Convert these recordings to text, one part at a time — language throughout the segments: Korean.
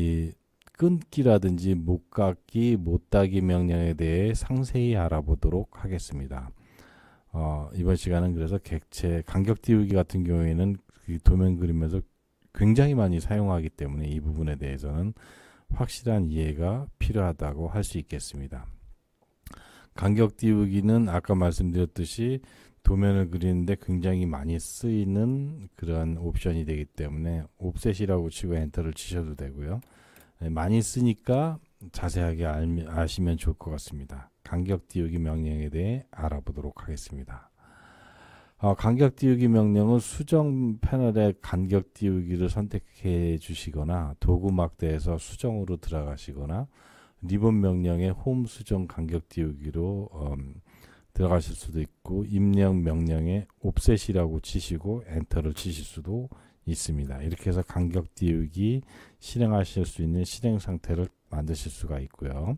이 끊기라든지 못깎기, 못따기 명령에 대해 상세히 알아보도록 하겠습니다. 어, 이번 시간은 그래서 객체, 간격 띄우기 같은 경우에는 도면 그림에서 굉장히 많이 사용하기 때문에 이 부분에 대해서는 확실한 이해가 필요하다고 할 수 있겠습니다. 간격 띄우기는 아까 말씀드렸듯이 도면을 그리는데 굉장히 많이 쓰이는 그런 옵션이 되기 때문에 옵셋이라고 치고 엔터를 치셔도 되고요. 예, 많이 쓰니까 자세하게 알미, 아시면 좋을 것 같습니다. 간격 띄우기 명령에 대해 알아보도록 하겠습니다. 어, 간격 띄우기 명령은 수정 패널의 간격 띄우기를 선택해 주시거나 도구 막대에서 수정으로 들어가시거나 리본 명령의 홈 수정 간격 띄우기로 음, 들어가실 수도 있고 입력 명령에 옵셋이라고 치시고 엔터를 치실 수도 있습니다. 이렇게 해서 간격 띄우기 실행하실 수 있는 실행 상태를 만드실 수가 있고요.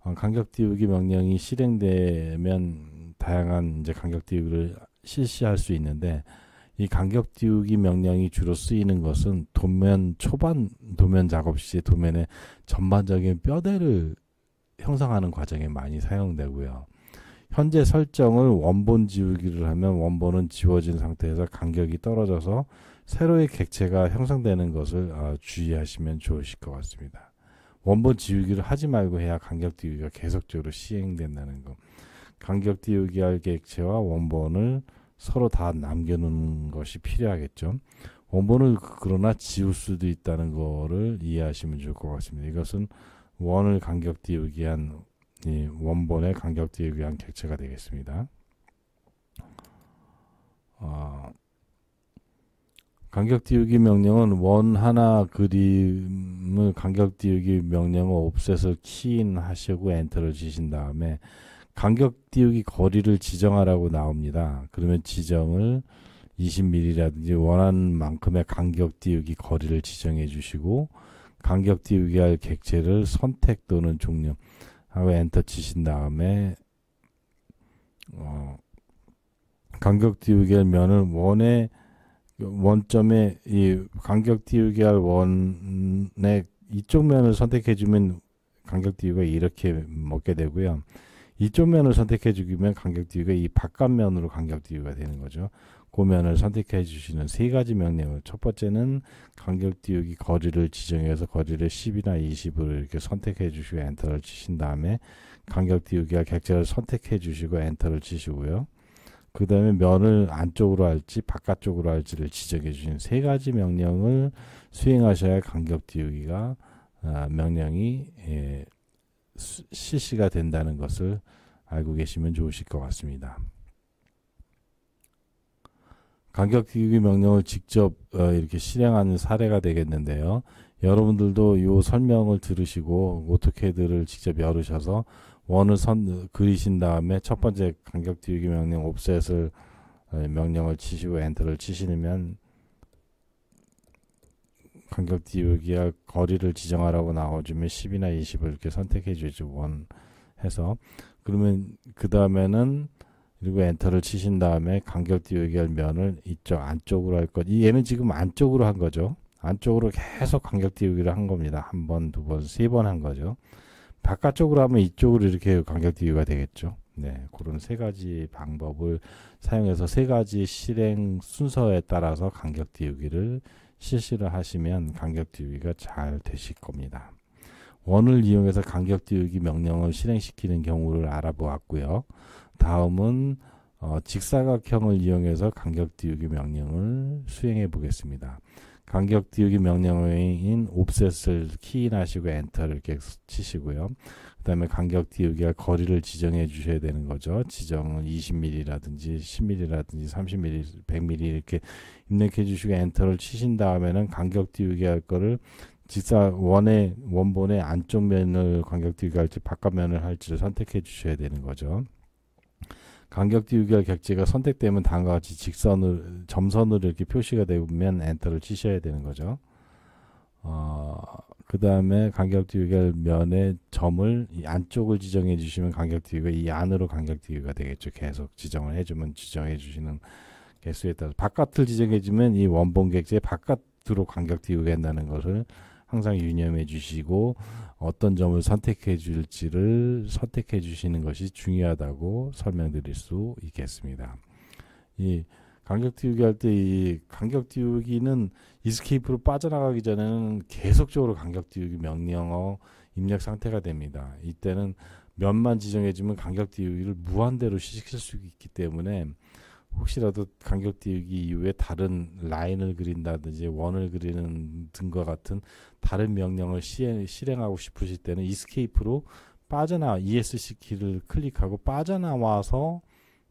어, 간격 띄우기 명령이 실행되면 다양한 이제 간격 띄우기를 실시할 수 있는데 이 간격 띄우기 명령이 주로 쓰이는 것은 도면 초반 도면 작업 시 도면의 전반적인 뼈대를 형성하는 과정에 많이 사용되고요. 현재 설정을 원본 지우기를 하면 원본은 지워진 상태에서 간격이 떨어져서 새로의 객체가 형성되는 것을 어, 주의하시면 좋으실 것 같습니다. 원본 지우기를 하지 말고 해야 간격 띄우기가 계속적으로 시행된다는 것. 간격 띄우기 할 객체와 원본을 서로 다 남겨놓는 것이 필요하겠죠. 원본을 그러나 지울 수도 있다는 것을 이해하시면 좋을 것 같습니다. 이것은 원을 간격 띄우기 한이 원본의 간격지에 의한 객체가 되겠습니다. 어, 간격띄우기 명령은 원 하나 그림을 간격띄우기 명령을 옵셋을 키인 하시고 엔터를 치신 다음에 간격띄우기 거리를 지정하라고 나옵니다. 그러면 지정을 20mm라든지 원하 만큼의 간격띄우기 거리를 지정해 주시고 간격띄우기 할 객체를 선택 또는 종료 하고 엔터 치신 다음에 어, 간격 띄우기 할 면을 원의 원점에 이 간격 띄우기 할 원의 이쪽 면을 선택해 주면 간격 띄우기가 이렇게 먹게 되고요. 이쪽 면을 선택해 주면 간격 띄우기가 이 바깥면으로 간격 띄우기가 되는 거죠. 고면을 선택해 주시는 세 가지 명령을 첫 번째는 간격 띄우기 거리를 지정해서 거리를 10이나 2 0을 이렇게 선택해 주시고 엔터를 치신 다음에 간격 띄우기와 객체를 선택해 주시고 엔터를 치시고요. 그 다음에 면을 안쪽으로 할지 바깥쪽으로 할지를 지적해 주신 세 가지 명령을 수행하셔야 간격 띄우기가 아, 명령이 예, 실시가 된다는 것을 알고 계시면 좋으실 것 같습니다. 간격 기기 명령을 직접 어, 이렇게 실행하는 사례가 되겠는데요. 여러분들도 이 설명을 들으시고 오토캐드를 직접 열으셔서 원을 선 그리신 다음에 첫 번째 간격 띄우 명령 옵셋을 어, 명령을 치시고 엔터를 치시면 간격 띄우기와 거리를 지정하라고 나와주면 10이나 20을 이렇게 선택해 주죠. 원 해서 그러면 그 다음에는 그리고 엔터를 치신 다음에 간격 띄우기할 면을 이쪽 안쪽으로 할 것. 얘는 지금 안쪽으로 한 거죠. 안쪽으로 계속 간결 띄우기를 한 겁니다. 한 번, 두 번, 세 번 한 거죠. 바깥쪽으로 하면 이쪽으로 이렇게 간결 띄우기가 되겠죠. 네, 그런 세 가지 방법을 사용해서 세 가지 실행 순서에 따라서 간격 띄우기를 실시를 하시면 간격 띄우기가 잘 되실 겁니다. 원을 이용해서 간격 띄우기 명령을 실행시키는 경우를 알아보았고요. 다음은 어, 직사각형을 이용해서 간격띄우기 명령을 수행해 보겠습니다. 간격띄우기 명령어인 옵셋을 키인하시고 엔터를 이렇게 치시고요. 그 다음에 간격띄우기가 거리를 지정해 주셔야 되는 거죠. 지정을 20mm라든지 10mm라든지 30mm, 100mm 이렇게 입력해 주시고 엔터를 치신 다음에는 간격띄우기 할 거를 직사 원의 원본의 안쪽 면을 간격띄우기 할지 바깥 면을 할지를 선택해 주셔야 되는 거죠. 간격 띄우기와 객제가 선택되면 다음과 같이 직선으로 점선으로 이렇게 표시가 되면 엔터를 치셔야 되는 거죠. 어, 그 다음에 간격 띄우기할 면에 점을 이 안쪽을 지정해 주시면 간격 띄우기가 이 안으로 간격 띄우기가 되겠죠. 계속 지정을 해주면 지정해 주시는 개수에 따라서 바깥을 지정해 주면 이 원본 객지의 바깥으로 간격 띄우기 한다는 것을 항상 유념해 주시고 어떤 점을 선택해 줄지를 선택해 주시는 것이 중요하다고 설명드릴 수 있겠습니다. 이 간격 띄우기 할 때 이 간격 띄우기는 이스케이프로 빠져나가기 전에는 계속적으로 간격 띄우기 명령어 입력 상태가 됩니다. 이때는 몇만 지정해주면 간격 띄우기를 무한대로 시킬 수 있기 때문에 혹시라도 간격 띄우기 이후에 다른 라인을 그린다든지 원을 그리는 등과 같은 다른 명령을 시행, 실행하고 싶으실 때는 이스케이프로 빠져나 ESC 키를 클릭하고 빠져나와서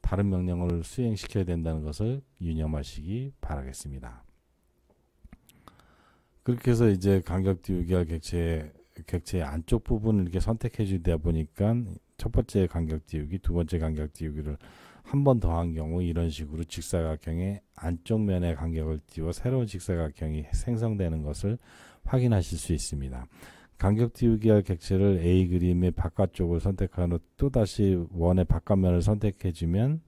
다른 명령을 수행시켜야 된다는 것을 유념하시기 바라겠습니다. 그렇게 해서 이제 간격 띄우기 할 객체 객체 안쪽 부분을 이렇게 선택해 주다 보니까 첫 번째 간격 띄우기, 두 번째 간격 띄우기를 한번 더 한 경우 이런 식으로 직사각형의 안쪽 면의 간격을 띄워 새로운 직사각형이 생성되는 것을 확인하실 수 있습니다. 간격 띄우기할 객체를 A 그림의 바깥쪽을 선택한 후 또다시 원의 바깥면을 선택해주면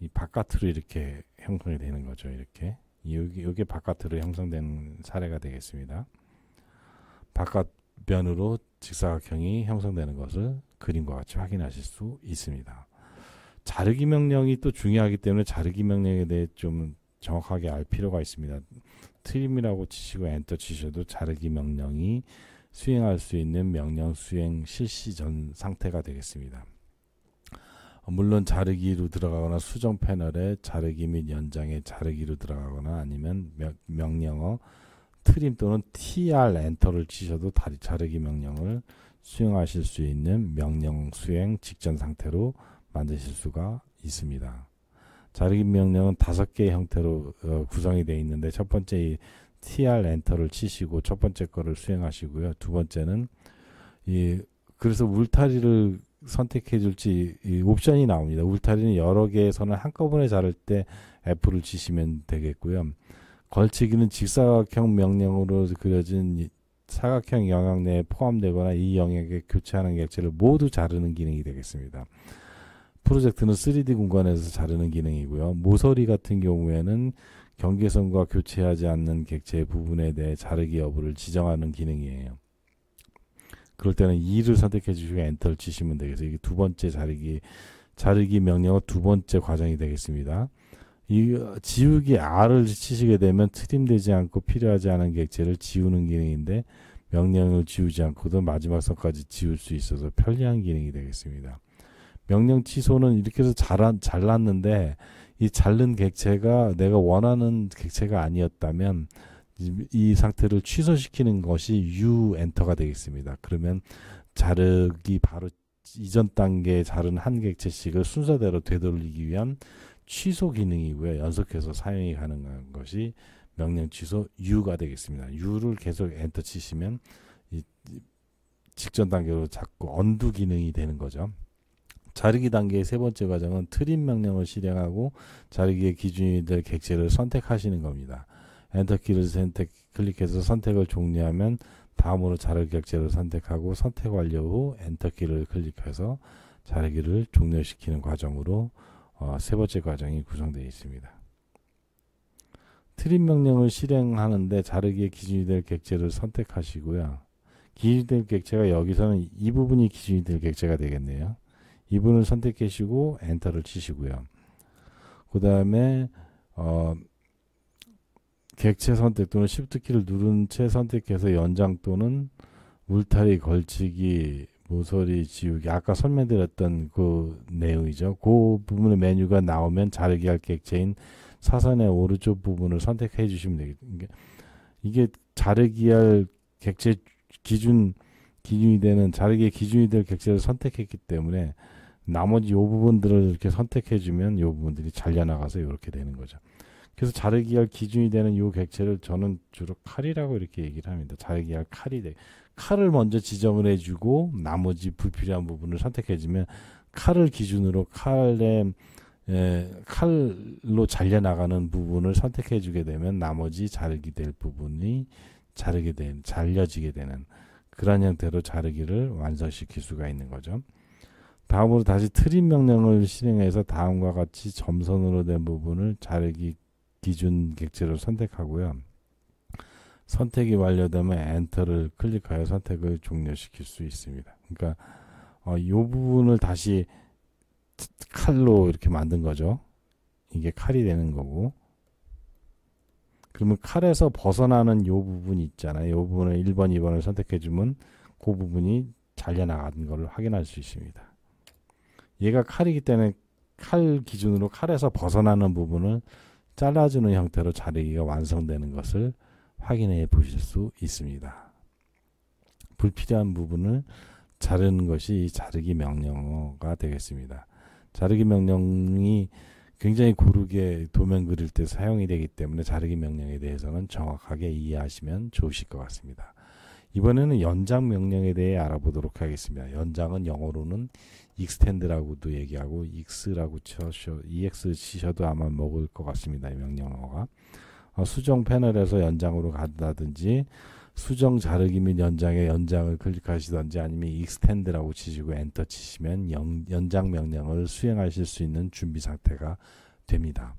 이 바깥으로 이렇게 형성이 되는 거죠. 이렇게 여기, 여기 바깥으로 형성된 사례가 되겠습니다. 바깥면으로 직사각형이 형성되는 것을 그림과 같이 확인하실 수 있습니다. 자르기 명령이 또 중요하기 때문에 자르기 명령에 대해 좀 정확하게 알 필요가 있습니다. 트림이라고 치시고 엔터 치셔도 자르기 명령이 수행할 수 있는 명령 수행 실시 전 상태가 되겠습니다. 물론 자르기로 들어가거나 수정 패널에 자르기 및 연장에 자르기로 들어가거나 아니면 명령어 트림 또는 TR 엔터를 치셔도 다리 자르기 명령을 수행하실 수 있는 명령 수행 직전 상태로 만드실 수가 있습니다. 자르기 명령은 다섯 개의 형태로 어, 구성이 되어 있는데 첫 번째 이 tr 엔터를 치시고 첫 번째 거를 수행하시고요. 두 번째는 이 그래서 울타리를 선택해 줄지 옵션이 나옵니다. 울타리는 여러 개의 선을 한꺼번에 자를 때 F를 치시면 되겠고요. 걸치기는 직사각형 명령으로 그려진 사각형 영역 내에 포함되거나 이 영역에 교체하는 객체를 모두 자르는 기능이 되겠습니다. 프로젝트는 3D 공간에서 자르는 기능이고요. 모서리 같은 경우에는 경계선과 교체하지 않는 객체 부분에 대해 자르기 여부를 지정하는 기능이에요. 그럴 때는 2를 선택해 주시고 엔터를 치시면 되겠어요. 이게 두 번째 자르기 자르기 명령어 두 번째 과정이 되겠습니다. 이 지우기 R을 치시게 되면 트림되지 않고 필요하지 않은 객체를 지우는 기능인데 명령을 지우지 않고도 마지막 선까지 지울 수 있어서 편리한 기능이 되겠습니다. 명령 취소는 이렇게 해서 잘한, 잘랐는데 이 자른 객체가 내가 원하는 객체가 아니었다면 이 상태를 취소시키는 것이 유 엔터가 되겠습니다. 그러면 자르기 바로 이전 단계에 자른 한 객체씩을 순서대로 되돌리기 위한 취소 기능이고요. 연속해서 사용이 가능한 것이 명령 취소 유가 되겠습니다. 유를 계속 엔터 치시면 직전 단계로 자꾸 언두 기능이 되는 거죠. 자르기 단계의 세 번째 과정은 트림 명령을 실행하고 자르기의 기준이 될 객체를 선택하시는 겁니다. 엔터키를 선택, 클릭해서 선택을 종료하면 다음으로 자르기 객체를 선택하고 선택 완료 후 엔터키를 클릭해서 자르기를 종료시키는 과정으로 어, 세 번째 과정이 구성되어 있습니다. 트림 명령을 실행하는데 자르기의 기준이 될 객체를 선택하시고요. 기준이 될 객체가 여기서는 이 부분이 기준이 될 객체가 되겠네요. 이분을 선택하시고 엔터를 치시고요. 그 다음에 어, 객체 선택 또는 s h i 키를 누른 채 선택해서 연장 또는 울타리 걸치기 모서리 지우기 아까 설명드렸던 그 내용이죠. 그 부분의 메뉴가 나오면 자르기 할 객체인 사선의 오른쪽 부분을 선택해 주시면 되겠습니다. 이게 자르기 할 객체 기준 기준이 되는 자르기의 기준이 될 객체를 선택했기 때문에 나머지 요 부분들을 이렇게 선택해 주면 요 부분들이 잘려나가서 이렇게 되는 거죠. 그래서 자르기 할 기준이 되는 요 객체를 저는 주로 칼이라고 이렇게 얘기를 합니다. 자르기 할 칼이 돼. 칼을 먼저 지정을 해주고 나머지 불필요한 부분을 선택해주면 칼을 기준으로 칼에 에, 칼로 잘려나가는 부분을 선택해주게 되면 나머지 자르기 될 부분이 자르게 된, 잘려지게 되는 그런 형태로 자르기를 완성시킬 수가 있는 거죠. 다음으로 다시 트림 명령을 실행해서 다음과 같이 점선으로 된 부분을 자르기 기준 객체를 선택하고요. 선택이 완료되면 엔터를 클릭하여 선택을 종료시킬 수 있습니다. 그러니까 어, 이 부분을 다시 칼로 이렇게 만든 거죠. 이게 칼이 되는 거고 그러면 칼에서 벗어나는 요 부분 있잖아요. 요 부분을 1번, 2번을 선택해주면 그 부분이 잘려나간 것을 확인할 수 있습니다. 얘가 칼이기 때문에 칼 기준으로 칼에서 벗어나는 부분을 잘라주는 형태로 자르기가 완성되는 것을 확인해 보실 수 있습니다. 불필요한 부분을 자르는 것이 자르기 명령어가 되겠습니다. 자르기 명령이 굉장히 고르게 도면 그릴 때 사용이 되기 때문에 자르기 명령에 대해서는 정확하게 이해하시면 좋으실 것 같습니다. 이번에는 연장 명령에 대해 알아보도록 하겠습니다. 연장은 영어로는 익스텐드라고도 얘기하고 익스라고 쳐셔 EX 치셔도 아마 먹을 것 같습니다. 이 명령어가 어, 수정 패널에서 연장으로 간다든지 수정 자르기 및연장에 연장을 클릭하시던지 아니면 익스텐드라고 치시고 엔터 치시면 연, 연장 명령을 수행하실 수 있는 준비 상태가 됩니다.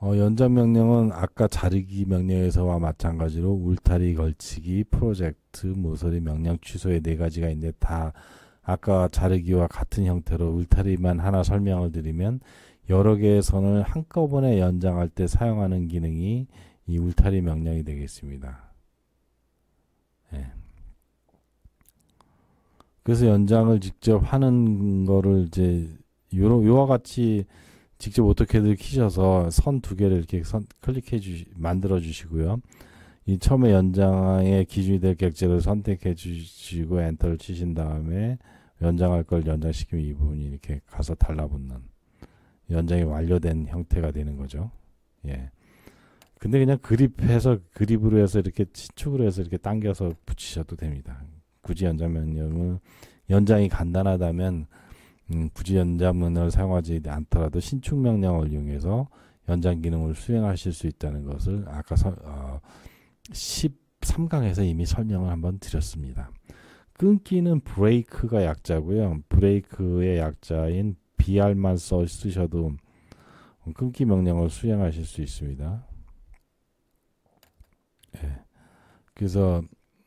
어, 연장 명령은 아까 자르기 명령에서와 마찬가지로 울타리 걸치기, 프로젝트, 모서리 명령 취소의 네 가지가 있는데 다 아까 자르기와 같은 형태로 울타리만 하나 설명을 드리면 여러 개의 선을 한꺼번에 연장할 때 사용하는 기능이 이 울타리 명령이 되겠습니다. 예. 그래서 연장을 직접 하는 거를 이제 요러, 요와 같이 직접 어떻게든 키셔서 선 두 개를 이렇게 선 클릭해 주 만들어 주시고요. 이 처음에 연장의 기준이 될 객체를 선택해 주시고 엔터를 치신 다음에 연장할 걸 연장시키면 이 부분이 이렇게 가서 달라붙는 연장이 완료된 형태가 되는 거죠. 예. 근데 그냥 그립해서 그립으로 해서 이렇게 치축으로 해서 이렇게 당겨서 붙이셔도 됩니다. 굳이 연장면은 연장이 간단하다면 음, 굳이 연장문을 사용하지 않더라도 신축 명령을 이용해서 연장 기능을 수행하실 수 있다는 것을 아까 서, 어, 13강에서 이미 설명을 한번 드렸습니다. 끊기는 브레이크가 약자고요. 브레이크의 약자인 br만 써 쓰셔도 끊기 명령을 수행하실 수 있습니다. 예. 그래서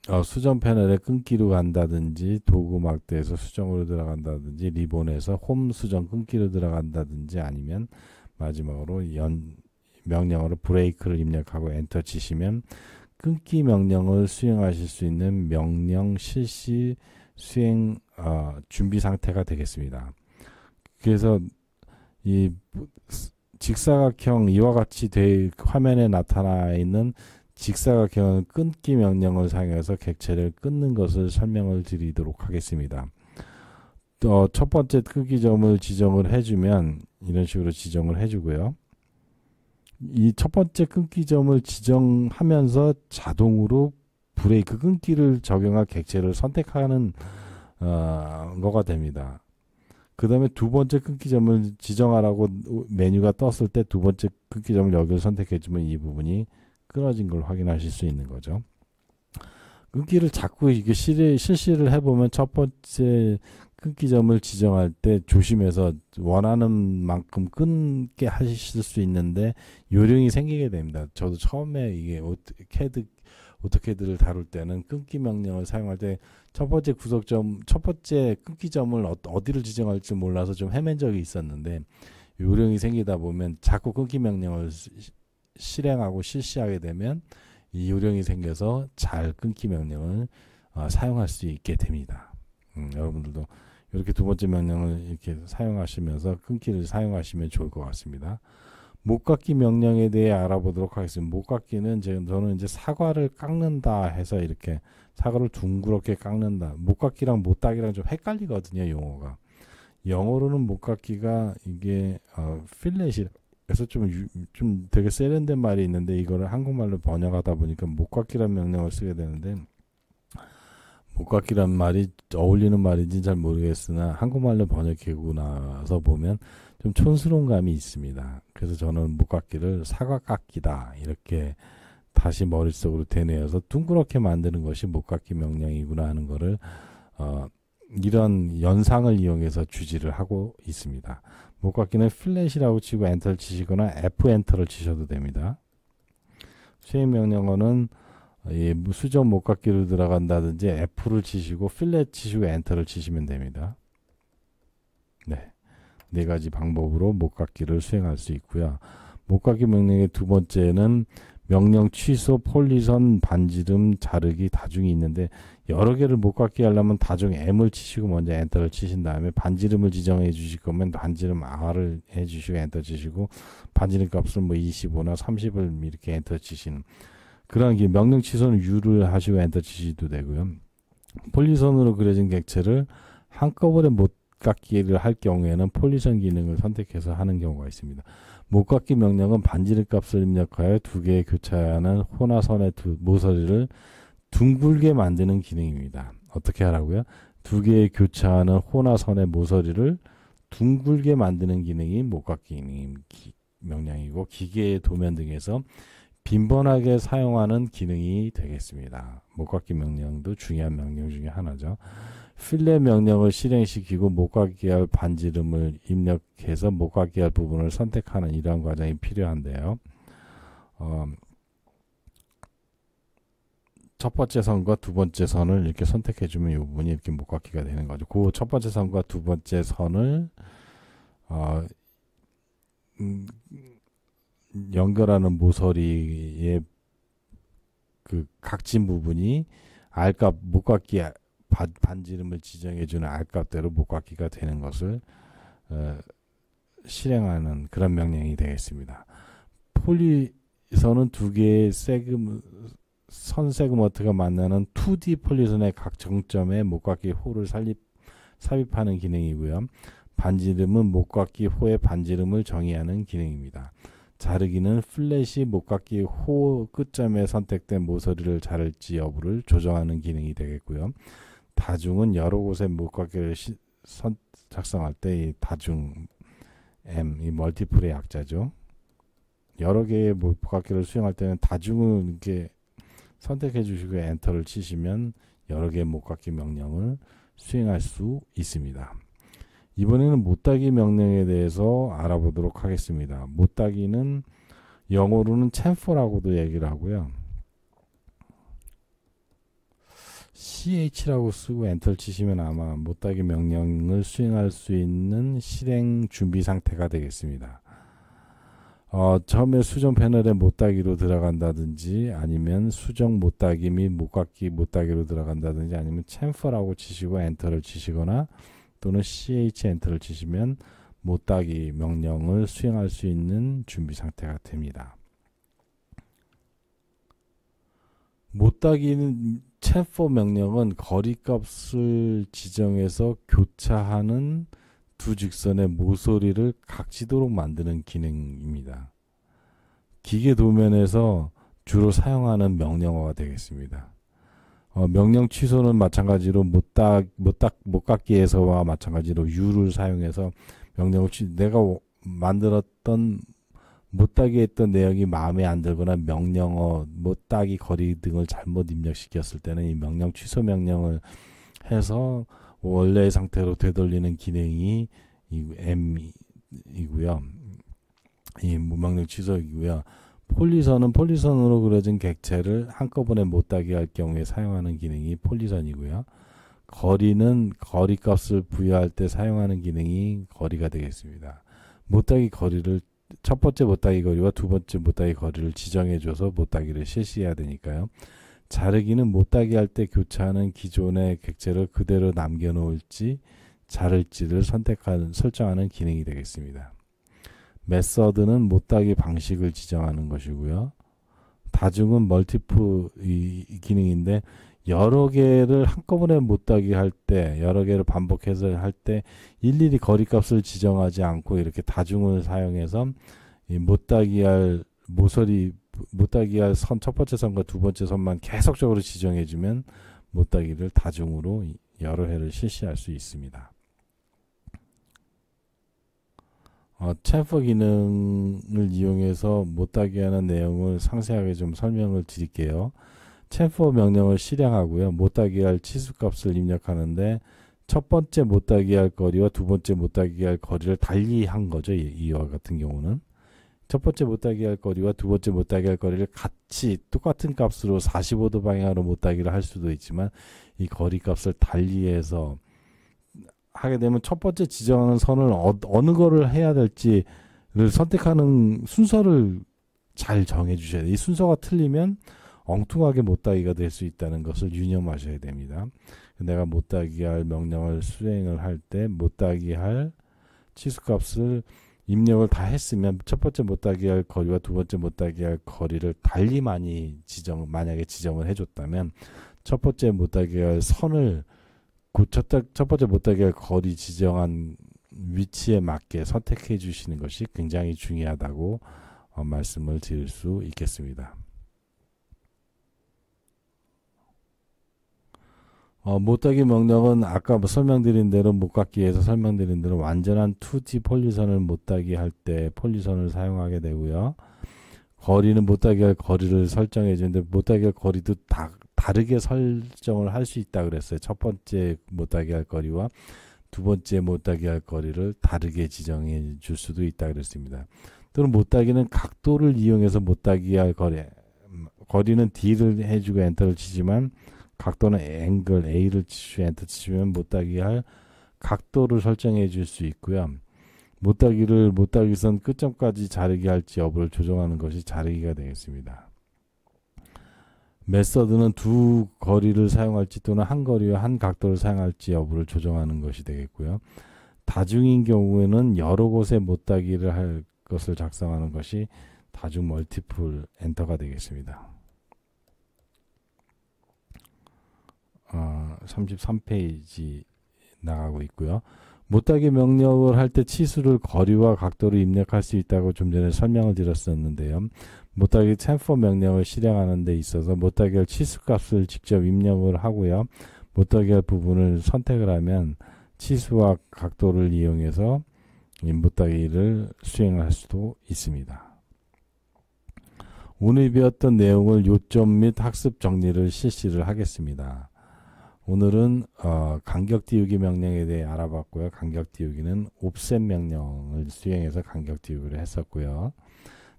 어, 수정 패널에끊기로 간다든지 도구 막대에서 수정으로 들어간다든지 리본에서 홈 수정 끊기로 들어간다든지 아니면 마지막으로 연 명령으로 브레이크를 입력하고 엔터 치시면 끊기 명령을 수행하실 수 있는 명령 실시 수행 어, 준비 상태가 되겠습니다. 그래서 이 직사각형 이와 같이 화면에 나타나 있는 직사각형은 끊기 명령을 사용해서 객체를 끊는 것을 설명을 드리도록 하겠습니다. 어, 첫 번째 끄기점을 지정을 해주면 이런 식으로 지정을 해주고요. 이 첫 번째 끊기점을 지정하면서 자동으로 브레이크 끊기를 적용할 객체를 선택하는 어, 거가 됩니다. 그 다음에 두 번째 끊기점을 지정하라고 메뉴가 떴을 때 두 번째 끊기점을 여기를 선택해주면 이 부분이 끊어진 걸 확인하실 수 있는 거죠. 끊기를 그 자꾸 이게 실의, 실시를 해보면 첫 번째 끊기점을 지정할 때 조심해서 원하는 만큼 끊게 하실 수 있는데 요령이 생기게 됩니다. 저도 처음에 이게 오토캐드 오토캐드를 다룰 때는 끊기 명령을 사용할 때 첫 번째 구속점, 첫 번째 끊기점을 어, 어디를 지정할지 몰라서 좀 헤맨 적이 있었는데 요령이 생기다 보면 자꾸 끊기 명령을 실행하고 실시하게 되면 이 요령이 생겨서 잘 끊기 명령을 어, 사용할 수 있게 됩니다. 음, 여러분들도 이렇게 두 번째 명령을 이렇게 사용하시면서 끊기를 사용하시면 좋을 것 같습니다. 못깎기 명령에 대해 알아보도록 하겠습니다. 못깎기는 지금 저는 이제 사과를 깎는다 해서 이렇게 사과를 둥그렇게 깎는다. 못깎기랑 못따기랑 좀 헷갈리거든요, 용어가. 영어로는 못깎기가 이게 어, 필렛이 그래서 좀, 좀 되게 세련된 말이 있는데 이거를 한국말로 번역하다 보니까 목각기란 명령을 쓰게 되는데 목각기란 말이 어울리는 말인지 잘 모르겠으나 한국말로 번역해고 나서 보면 좀 촌스러운 감이 있습니다. 그래서 저는 목각기를 사각각기다 이렇게 다시 머릿속으로 되뇌어서 둥그렇게 만드는 것이 목각기 명령이구나 하는 거를 어, 이런 연상을 이용해서 주지를 하고 있습니다. 목각기는 플랫이라고 치고 엔터를 치시거나 F 엔터를 치셔도 됩니다. 수행 명령어는 예, 수정 목각기로 들어간다든지 F를 치시고 플랫 치시고 엔터를 치시면 됩니다. 네. 네 가지 방법으로 목각기를 수행할 수 있고요. 목각기 명령의 두 번째는 명령 취소, 폴리선, 반지름, 자르기, 다중이 있는데 여러 개를 못 갖게 하려면 다중 M을 치시고 먼저 엔터를 치신 다음에 반지름을 지정해 주실 거면 반지름 R을 해 주시고 엔터 치시고 반지름 값은 뭐 25나 30을 이렇게 엔터 치시는 그런 게 명령 취소는 U를 하시고 엔터 치시도 되고요. 폴리선으로 그려진 객체를 한꺼번에 못 깎기를 할 경우에는 폴리선 기능을 선택해서 하는 경우가 있습니다. 목각기 명령은 반지름 값을 입력하여 두 개의 교차하는 혼화선의 두 모서리를 둥글게 만드는 기능입니다. 어떻게 하라고요? 두 개의 교차하는 혼화선의 모서리를 둥글게 만드는 기능이 목각기 명령이고 기계의 도면 등에서 빈번하게 사용하는 기능이 되겠습니다. 목각기 명령도 중요한 명령 중의 하나죠. 필레 명령을 실행시키고 목각기할 반지름을 입력해서 목각기할 부분을 선택하는 이러한 과정이 필요한데요. 어, 첫 번째 선과 두 번째 선을 이렇게 선택해 주면 이 부분이 이렇게 목각기가 되는 거죠. 그 첫 번째 선과 두 번째 선을 어, 음, 연결하는 모서리의 그 각진 부분이 알값 목각기 반지름을 지정해주는 알값대로 목각기가 되는 것을 어, 실행하는 그런 명령이 되겠습니다. 폴리선은 두 개의 세그, 선 세그먼트가 만나는 2D 폴리선의 각 정점에 목각기 호를 살립, 삽입하는 기능이고요. 반지름은 목각기 호의 반지름을 정의하는 기능입니다. 자르기는 플랫이 목각기 호 끝점에 선택된 모서리를 자를지 여부를 조정하는 기능이 되겠고요. 다중은 여러 곳의 목각기를 작성할 때 이 다중 M 이 멀티플의 약자죠. 여러 개의 목각기를 수행할 때는 다중을 이렇게 선택해 주시고 엔터를 치시면 여러 개의 목각기 명령을 수행할 수 있습니다. 이번에는 못따기 명령에 대해서 알아보도록 하겠습니다. 못따기는 영어로는 챔퍼라고도 얘기를 하고요. ch라고 쓰고 엔터를 치시면 아마 못다기 명령을 수행할 수 있는 실행 준비 상태가 되겠습니다. 어, 처음에 수정 패널에 못따기로 들어간다든지 아니면 수정 못따기 및 못깎기 못따기로 들어간다든지 아니면 챔퍼라고 치시고 엔터를 치시거나 또는 ch 엔터를 치시면 못따기 명령을 수행할 수 있는 준비 상태가 됩니다. 못따기는 체포 명령은 거리값을 지정해서 교차하는 두 직선의 모서리를 각지도록 만드는 기능입니다. 기계 도면에서 주로 사용하는 명령어가 되겠습니다. 어, 명령 취소는 마찬가지로 못닥 못닥 못깎기에서와 마찬가지로 유를 사용해서 명령을 취 내가 만들었던 못 따게 했던 내역이 마음에 안 들거나 명령어, 못 따기 거리 등을 잘못 입력시켰을 때는 이 명령 취소 명령을 해서 원래의 상태로 되돌리는 기능이 이 M이고요. 이 무명령 취소이고요. 폴리선은 폴리선으로 그려진 객체를 한꺼번에 못 따게 할 경우에 사용하는 기능이 폴리선이고요. 거리는 거리값을 부여할 때 사용하는 기능이 거리가 되겠습니다. 못따기 거리를 첫 번째 못다기 거리와 두 번째 못다기 거리를 지정해줘서 못다기를 실시해야 되니까요. 자르기는 못다기할 때 교차하는 기존의 객체를 그대로 남겨놓을지 자를지를 선택하는 설정하는 기능이 되겠습니다. 메서드는 못다기 방식을 지정하는 것이고요. 다중은 멀티플 이, 기능인데 여러 개를 한꺼번에 못 따기 할 때, 여러 개를 반복해서 할 때 일일이 거리값을 지정하지 않고 이렇게 다중을 사용해서 못 따기 할 모서리 못 따기 할선첫 번째 선과 두 번째 선만 계속적으로 지정해 주면 못 따기를 다중으로 여러 해를 실시할 수 있습니다. 어, 챔퍼 기능을 이용해서 못 따기 하는 내용을 상세하게 좀 설명을 드릴게요. 체포 명령을 실행하고요. 못하게 할 치수값을 입력하는데 첫 번째 못하게 할 거리와 두 번째 못하게 할 거리를 달리 한 거죠. 이와 같은 경우는. 첫 번째 못하게 할 거리와 두 번째 못하게 할 거리를 같이 똑같은 값으로 45도 방향으로 못하기를 할 수도 있지만 이 거리 값을 달리해서 하게 되면 첫 번째 지정하는 선을 어, 느 거를 해야 될지를 선택하는 순서를 잘 정해 주셔야 돼요. 이 순서가 틀리면 엉뚱하게 못다기가 될 수 있다는 것을 유념하셔야 됩니다. 내가 못다기할 명령을 수행을 할 때 못다기할 치수값을 입력을 다 했으면 첫 번째 못다기할 거리와 두 번째 못다기할 거리를 달리 많이 지정 만약에 지정을 해줬다면 첫 번째 못다기할 선을 첫, 번째 못다기할 거리 지정한 위치에 맞게 선택해 주시는 것이 굉장히 중요하다고 어, 말씀을 드릴 수 있겠습니다. 어, 못다기 명령은 아까 뭐 설명드린 대로 못깎기에서 설명드린 대로 완전한 2D 폴리선을 못다기 할 때 폴리선을 사용하게 되고요. 거리는 못다기 할 거리를 설정해 주는데 못다기 할 거리도 다, 다르게 설정을 할 수 있다 그랬어요. 첫 번째 못다기 할 거리와 두 번째 못다기 할 거리를 다르게 지정해 줄 수도 있다 그랬습니다. 또는 못다기는 각도를 이용해서 못다기 할 거리 음, 거리는 D를 해주고 엔터를 치지만 각도는 앵글 A를 치시면 엔터 치시면 못따기 할 각도를 설정해 줄 수 있고요. 못따기를 못따기선 끝점까지 자르기 할지 여부를 조정하는 것이 자르기가 되겠습니다. 메서드는 두 거리를 사용할지 또는 한 거리와 한 각도를 사용할지 여부를 조정하는 것이 되겠고요. 다중인 경우에는 여러 곳에 못따기를 할 것을 작성하는 것이 다중 멀티플 엔터가 되겠습니다. 33페이지 나가고 있고요. 못하게 명령을 할 때 치수를 거리와 각도로 입력할 수 있다고 좀 전에 설명을 드렸었는데요. 못하게 챔퍼 명령을 실행하는 데 있어서 못하게 치수값을 직접 입력을 하고요. 못하게 부분을 선택을 하면 치수와 각도를 이용해서 못하기를 수행할 수도 있습니다. 오늘 배웠던 내용을 요점 및 학습 정리를 실시를 하겠습니다. 오늘은 어, 간격 띄우기 명령에 대해 알아봤고요. 간격 띄우기는 옵셋 명령을 수행해서 간격 띄우기를 했었고요.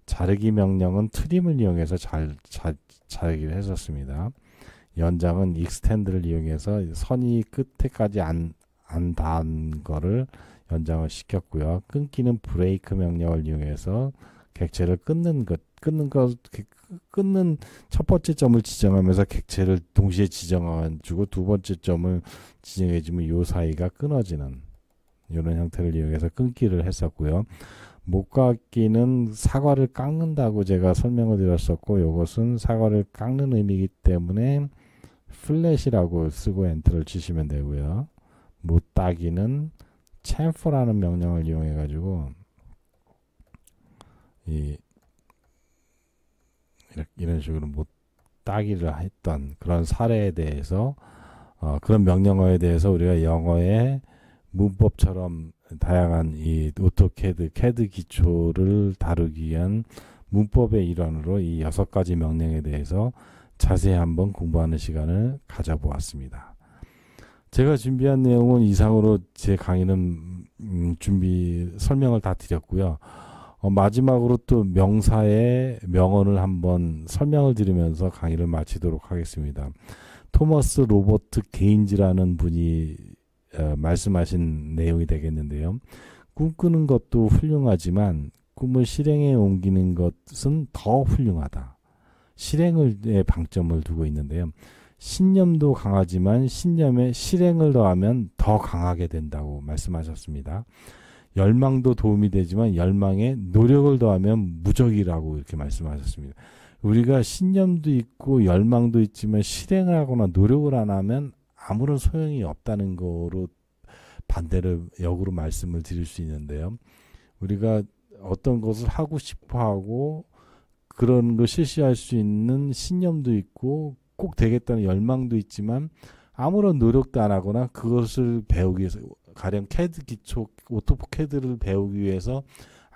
자르기 명령은 트림을 이용해서 잘, 자, 자르기를 했었습니다. 연장은 익스텐드를 이용해서 선이 끝에까지 안, 안 닿은 거를 연장을 시켰고요. 끊기는 브레이크 명령을 이용해서 객체를 끊는 것, 끊는 것, 끊는 첫 번째 점을 지정하면서 객체를 동시에 지정해주고 두 번째 점을 지정해주면 요 사이가 끊어지는 이런 형태를 이용해서 끊기를 했었고요. 목깎기는 사과를 깎는다고 제가 설명을 드렸었고 이것은 사과를 깎는 의미이기 때문에 플랫이라고 쓰고 엔터를 치시면 되고요. 못 따기는 챔프라는 명령을 이용해 가지고 이 이런 식으로 뭐 따기를 했던 그런 사례에 대해서 어, 그런 명령어에 대해서 우리가 영어의 문법처럼 다양한 이 오토캐드, 캐드 기초를 다루기 위한 문법의 일환으로 이 여섯 가지 명령에 대해서 자세히 한번 공부하는 시간을 가져보았습니다. 제가 준비한 내용은 이상으로 제 강의는 음, 준비 설명을 다 드렸고요. 어, 마지막으로 또 명사의 명언을 한번 설명을 드리면서 강의를 마치도록 하겠습니다. 토머스 로버트 게인즈라는 분이 어, 말씀하신 내용이 되겠는데요. 꿈꾸는 것도 훌륭하지만 꿈을 실행에 옮기는 것은 더 훌륭하다. 실행을 방점을 두고 있는데요. 신념도 강하지만 신념에 실행을 더하면 더 강하게 된다고 말씀하셨습니다. 열망도 도움이 되지만 열망에 노력을 더하면 무적이라고 이렇게 말씀하셨습니다. 우리가 신념도 있고 열망도 있지만 실행하거나 노력을 안 하면 아무런 소용이 없다는 거로 반대를 역으로 말씀을 드릴 수 있는데요. 우리가 어떤 것을 하고 싶어 하고 그런 걸 실시할 수 있는 신념도 있고 꼭 되겠다는 열망도 있지만 아무런 노력도 안 하거나 그것을 배우기 위해서 가령 캐드 기초 오토포 캐드를 배우기 위해서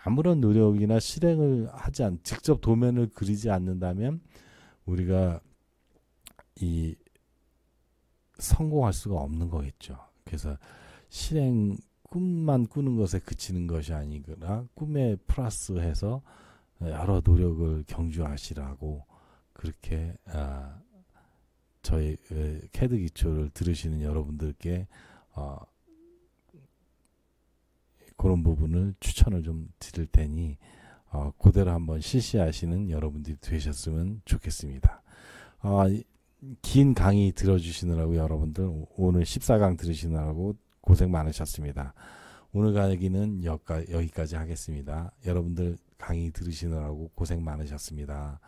아무런 노력이나 실행을 하지 않 직접 도면을 그리지 않는다면 우리가 이 성공할 수가 없는 거겠죠. 그래서 실행 꿈만 꾸는 것에 그치는 것이 아니거나 꿈에 플러스해서 여러 노력을 경주하시라고 그렇게 아, 저희 캐드 기초를 들으시는 여러분들께 어, 그런 부분을 추천을 좀 드릴 테니 어, 그대로 한번 실시하시는 여러분들이 되셨으면 좋겠습니다. 어, 긴 강의 들어주시느라고 여러분들 오늘 14강 들으시느라고 고생 많으셨습니다. 오늘 강의는 여기까지 하겠습니다. 여러분들 강의 들으시느라고 고생 많으셨습니다.